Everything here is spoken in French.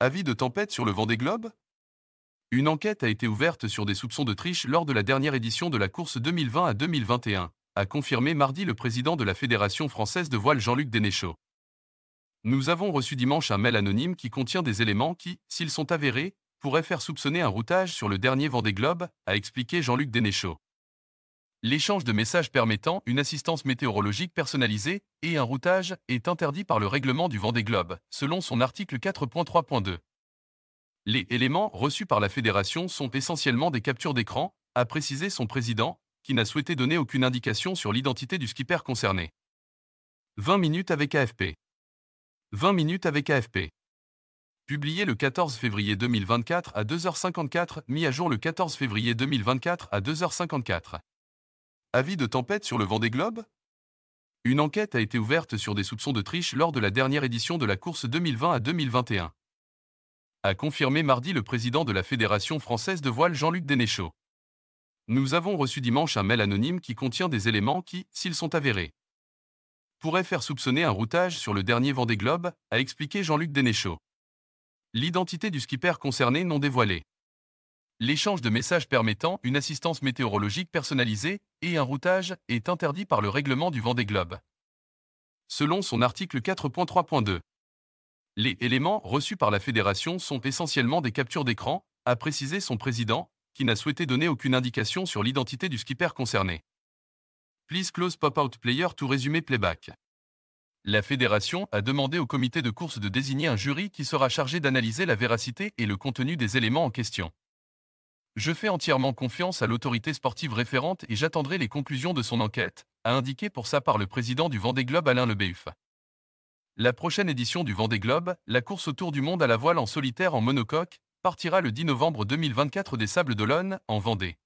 Avis de tempête sur le vent des globes Une enquête a été ouverte sur des soupçons de triche lors de la dernière édition de la course 2020 à 2021, a confirmé mardi le président de la Fédération française de voile Jean-Luc Dénéchaud. Nous avons reçu dimanche un mail anonyme qui contient des éléments qui, s'ils sont avérés, pourraient faire soupçonner un routage sur le dernier des globes a expliqué Jean-Luc Dénéchaud. L'échange de messages permettant une assistance météorologique personnalisée et un routage est interdit par le règlement du Vendée Globe, selon son article 4.3.2. Les éléments reçus par la Fédération sont essentiellement des captures d'écran, a précisé son président, qui n'a souhaité donner aucune indication sur l'identité du skipper concerné. 20 minutes avec AFP. 20 minutes avec AFP. Publié le 14 février 2024 à 2h54, mis à jour le 14 février 2024 à 2h54. Avis de tempête sur le vent des Une enquête a été ouverte sur des soupçons de triche lors de la dernière édition de la course 2020 à 2021. A confirmé mardi le président de la Fédération française de voile Jean-Luc Dénéchaud. Nous avons reçu dimanche un mail anonyme qui contient des éléments qui, s'ils sont avérés, pourraient faire soupçonner un routage sur le dernier Vendée Globe, a expliqué Jean-Luc Dénéchaud. L'identité du skipper concerné non dévoilée. L'échange de messages permettant une assistance météorologique personnalisée et un routage est interdit par le règlement du vent des globes. Selon son article 4.3.2, les éléments reçus par la fédération sont essentiellement des captures d'écran, a précisé son président, qui n'a souhaité donner aucune indication sur l'identité du skipper concerné. Please close pop-out player to résumé playback. La fédération a demandé au comité de course de désigner un jury qui sera chargé d'analyser la véracité et le contenu des éléments en question. Je fais entièrement confiance à l'autorité sportive référente et j'attendrai les conclusions de son enquête, a indiqué pour sa part le président du Vendée Globe Alain Lebeuf. La prochaine édition du Vendée Globe, la course autour du monde à la voile en solitaire en monocoque, partira le 10 novembre 2024 des Sables d'Olonne, en Vendée.